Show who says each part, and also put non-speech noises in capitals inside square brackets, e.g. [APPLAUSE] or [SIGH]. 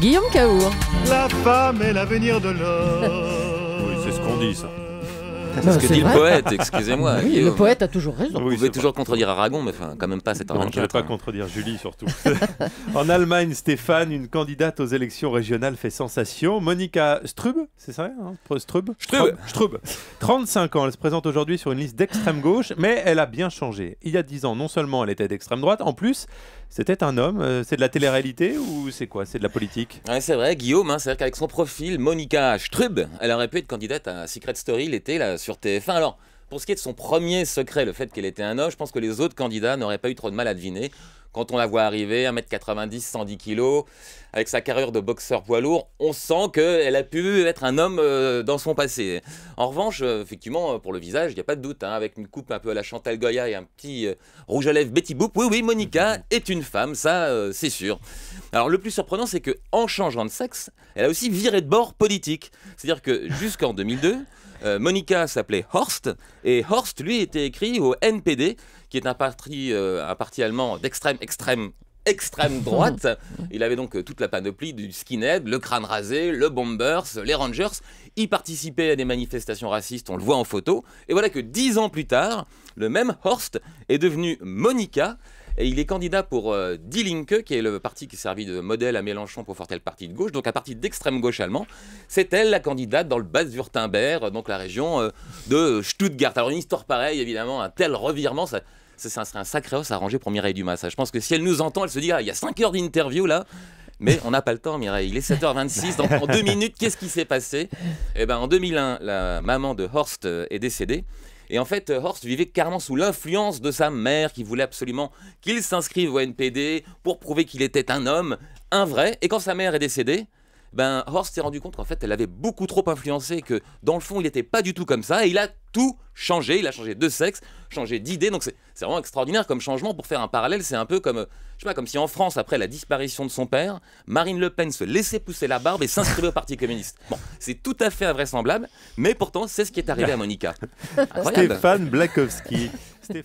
Speaker 1: Guillaume Caour. La femme est l'avenir de l'homme.
Speaker 2: oui, c'est ce qu'on dit, ça. C'est ce que dit le poète, excusez-moi. Oui, le poète a toujours raison. Vous pouvez toujours contredire Aragon, mais enfin, quand même pas cet Aragon. Je ne vais pas contredire Julie, surtout. [LAUGHS] en Allemagne,
Speaker 1: Stéphane, une candidate aux élections régionales fait sensation. Monica Strub, c'est ça, hein Strub. Strub. Strub. 35 ans, elle se présente aujourd'hui sur une liste d'extrême gauche, mais elle a bien changé. Il y a 10 ans, non seulement elle était d'extrême droite, en plus, c'était un homme. Euh, c'est de la télé-réalité
Speaker 2: ou c'est quoi C'est de la politique C'est vrai, Guillaume, hein, c'est-à-dire qu'avec son profil, Monica Strub, elle aurait pu être candidate à Secret Story l'été là, sur TF1. Alors, pour ce qui est de son premier secret, le fait qu'elle était un homme, je pense que les autres candidats n'auraient pas eu trop de mal à deviner. Quand on la voit arriver, 1m90, 110 kg, avec sa carrure de boxeur poids lourd, on sent qu'elle a pu être un homme euh, dans son passé. En revanche, euh, effectivement, euh, pour le visage, il n'y a pas de doute, hein, avec une coupe un peu à la Chantal Goya et un petit rouge à lèvres Betty Boop, oui, oui, Monica mhm. est une femme, ça, c'est sûr. Alors, le plus surprenant, c'est qu'en changeant de sexe, elle a aussi viré de bord politique. C'est-à-dire que jusqu'en 2002, Monica s'appelait Horst et Horst, lui, était écrit au NPD, qui est euh, un parti, allemand d'extrême extrême, extrême extrême [LAUGHS] droite. Il avait donc euh, toute la panoplie du skinhead, le crâne rasé, le bombers, les rangers. Il participait à des manifestations racistes, on le voit en photo. Et voilà que dix ans plus tard, le même Horst est devenu Monica, et il est candidat pour euh, Die Linke, qui est le parti qui servit de modèle à Mélenchon pour forter le parti de gauche, donc un parti d'extrême gauche allemand. C'est elle la candidate dans le Bas-Württemberg, donc la région euh, de Stuttgart. Alors une histoire pareille, évidemment, un tel revirement, ça, serait un sacré os à ranger pour Mireille Dumas. Je pense que si elle nous entend, elle se dit, ah, il y a 5 heures d'interview là. Mais on n'a pas le temps, Mireille. Il est 7h26. Donc en deux minutes, qu'est-ce qui s'est passé Eh ben, en 2001, la maman de Horst euh, est décédée. Et en fait, euh, Horst vivait carrément sous l'influence de sa mère qui voulait absolument qu'il s'inscrive au NPD pour prouver qu'il était un homme, un vrai. Et quand sa mère est décédée, ben Horst s'est rendu compte qu'en fait elle avait beaucoup trop influencé, que dans le fond il n'était pas du tout comme ça, et il a tout changé, il a changé de sexe, changé d'idée, donc c'est vraiment extraordinaire comme changement. Pour faire un parallèle, c'est un peu comme, euh, je sais pas, comme si en France, après la disparition de son père, Marine Le Pen se laissait pousser la barbe et s'inscrivait au Parti communiste. Bon, c'est tout à fait invraisemblable, mais pourtant c'est ce qui est arrivé à Monica. [LAUGHS] Stéphane
Speaker 1: Blakowski.
Speaker 2: [LAUGHS]